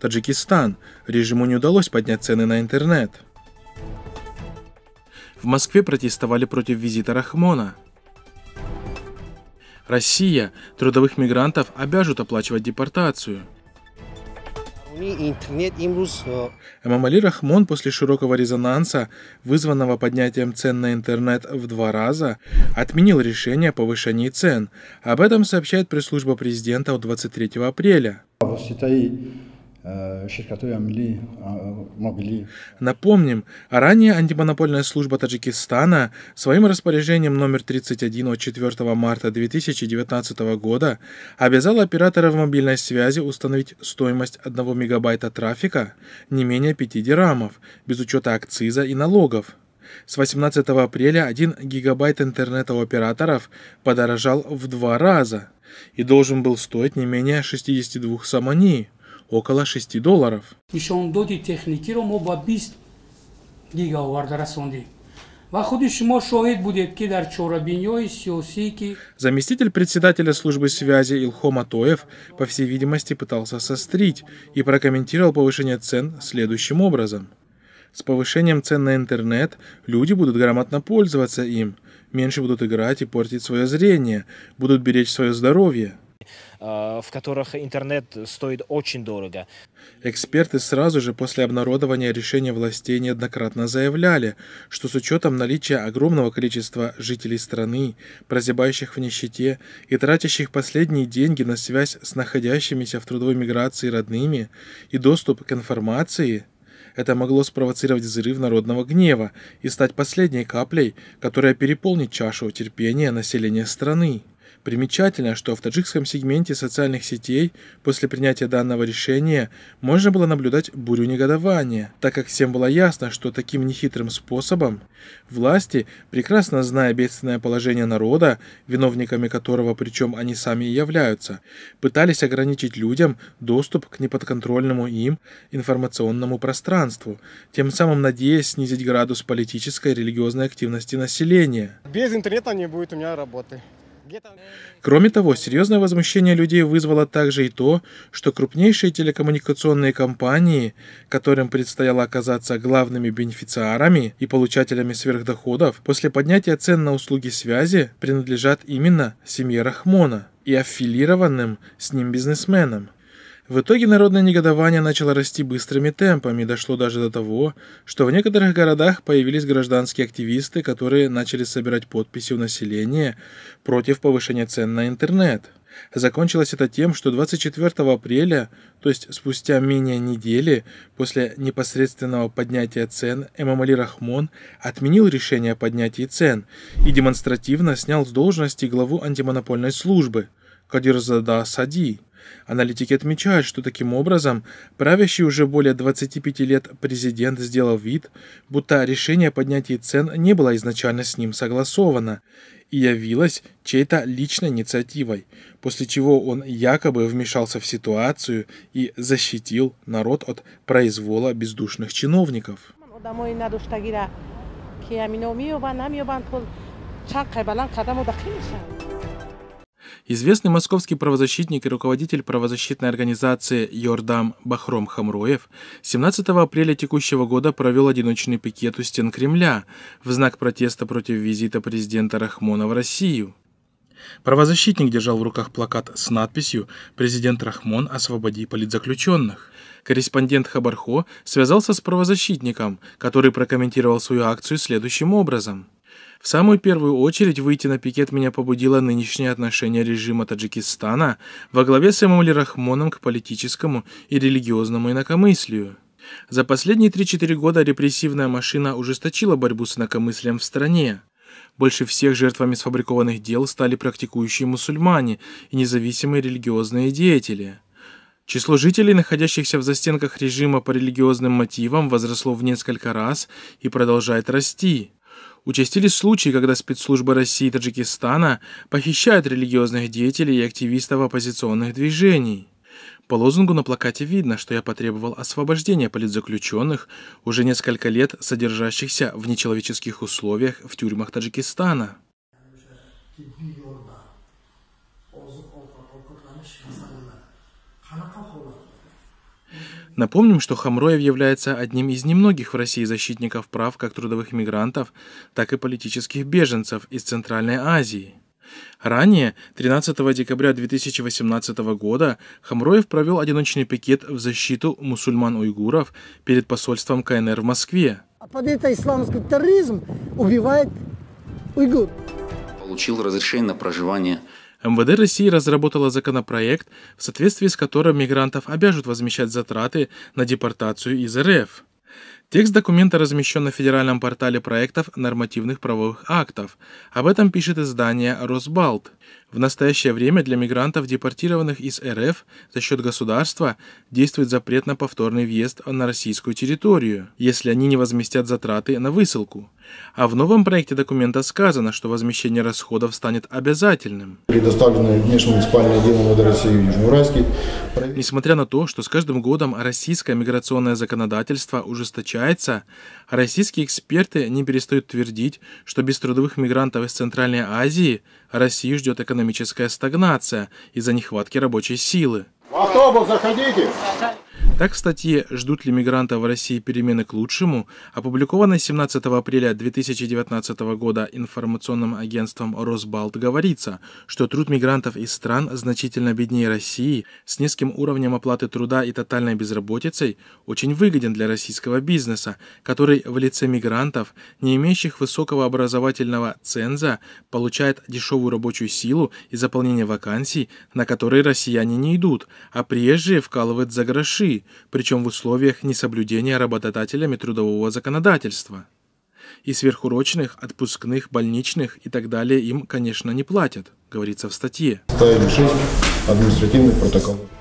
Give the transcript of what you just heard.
Таджикистан. Режиму не удалось поднять цены на интернет. В Москве протестовали против визита Рахмона. Россия. Трудовых мигрантов обяжут оплачивать депортацию. Эмамали Рахмон после широкого резонанса, вызванного поднятием цен на интернет в два раза, отменил решение о повышении цен. Об этом сообщает пресс-служба президента 23 апреля. Э, а, Напомним, ранее антимонопольная служба Таджикистана своим распоряжением номер 31 от 4 марта 2019 года обязала операторов мобильной связи установить стоимость 1 мегабайта трафика не менее 5 дирамов, без учета акциза и налогов. С 18 апреля 1 гигабайт интернета у операторов подорожал в два раза и должен был стоить не менее 62 самани около 6 долларов. Нишондоди техникиро мо ба 20 гига оварда расондем. Заместитель председателя службы связи Илхом Атоев, по всей видимости, пытался сострить и прокомментировал повышение цен следующим образом. С повышением цен на интернет люди будут грамотно пользоваться им, меньше будут играть и портить свое зрение, будут беречь свое здоровье. Э, в которых интернет стоит очень дорого. Эксперты сразу же после обнародования решения властей неоднократно заявляли, что с учетом наличия огромного количества жителей страны, прозябающих в нищете и тратящих последние деньги на связь с находящимися в трудовой миграции родными и доступ к информации, это могло спровоцировать взрыв народного гнева и стать последней каплей, которая переполнит чашу терпения населения страны. Примечательно, что в таджикском сегменте социальных сетей после принятия данного решения можно было наблюдать бурю негодования, так как всем было ясно, что таким нехитрым способом власти, прекрасно зная бедственное положение народа, виновниками которого причем они сами и являются, пытались ограничить людям доступ к неподконтрольному им информационному пространству, тем самым надеясь снизить градус политической и религиозной активности населения. Без интернета не будет у меня работы. Кроме того, серьезное возмущение людей вызвало также и то, что крупнейшие телекоммуникационные компании, которым предстояло оказаться главными бенефициарами и получателями сверхдоходов, после поднятия цен на услуги связи принадлежат именно семье Рахмона и аффилированным с ним бизнесменам. В итоге народное негодование начало расти быстрыми темпами и дошло даже до того, что в некоторых городах появились гражданские активисты, которые начали собирать подписи у населения против повышения цен на интернет. Закончилось это тем, что 24 апреля, то есть спустя менее недели после непосредственного поднятия цен, Эмамали Рахмон отменил решение о поднятии цен и демонстративно снял с должности главу антимонопольной службы Кадирзада Сади. Аналитики отмечают, что таким образом правящий уже более 25 лет президент сделал вид, будто решение о поднятии цен не было изначально с ним согласовано и явилось чьей-то личной инициативой, после чего он якобы вмешался в ситуацию и защитил народ от произвола бездушных чиновников. Известный московский правозащитник и руководитель правозащитной организации «Йордам» Бахром Хамроев 17 апреля текущего года провел одиночный пикет у стен Кремля в знак протеста против визита президента Рахмона в Россию. Правозащитник держал в руках плакат с надписью «Президент Рахмон, освободи политзаключенных». Корреспондент Хабархо связался с правозащитником, который прокомментировал свою акцию следующим образом – в самую первую очередь выйти на пикет меня побудило нынешнее отношение режима Таджикистана во главе с Эмамули Рахмоном к политическому и религиозному инакомыслию. За последние 3-4 года репрессивная машина ужесточила борьбу с инакомыслием в стране. Больше всех жертвами сфабрикованных дел стали практикующие мусульмане и независимые религиозные деятели. Число жителей, находящихся в застенках режима по религиозным мотивам, возросло в несколько раз и продолжает расти. Участились случаи, когда спецслужбы России и Таджикистана похищают религиозных деятелей и активистов оппозиционных движений. По лозунгу на плакате видно, что я потребовал освобождения политзаключенных, уже несколько лет содержащихся в нечеловеческих условиях в тюрьмах Таджикистана. Напомним, что Хамроев является одним из немногих в России защитников прав как трудовых мигрантов, так и политических беженцев из Центральной Азии. Ранее, 13 декабря 2018 года, Хамроев провел одиночный пикет в защиту мусульман-уйгуров перед посольством КНР в Москве. А под это исламский терроризм убивает уйгур. Получил разрешение на проживание МВД России разработало законопроект, в соответствии с которым мигрантов обяжут возмещать затраты на депортацию из РФ. Текст документа размещен на федеральном портале проектов нормативных правовых актов. Об этом пишет издание «Росбалт». В настоящее время для мигрантов, депортированных из РФ за счет государства, действует запрет на повторный въезд на российскую территорию, если они не возместят затраты на высылку. А в новом проекте документа сказано, что возмещение расходов станет обязательным. Предоставлены межмуниципальные дела на Россию Южноуральский. Несмотря на то, что с каждым годом российское миграционное законодательство ужесточается, российские эксперты не перестают твердить, что без трудовых мигрантов из Центральной Азии Россию ждет экономическая стагнация из-за нехватки рабочей силы. В автобус заходите! Так, в статье «Ждут ли мигранта в России перемены к лучшему», опубликованной 17 апреля 2019 года информационным агентством «Росбалт» говорится, что труд мигрантов из стран, значительно беднее России, с низким уровнем оплаты труда и тотальной безработицей, очень выгоден для российского бизнеса, который в лице мигрантов, не имеющих высокого образовательного ценза, получает дешевую рабочую силу и заполнение вакансий, на которые россияне не идут, а приезжие вкалывают за гроши – причем в условиях несоблюдения работодателями трудового законодательства. И сверхурочных, отпускных, больничных и так далее им, конечно, не платят, говорится в статье. Ставим 6 административных протоколов.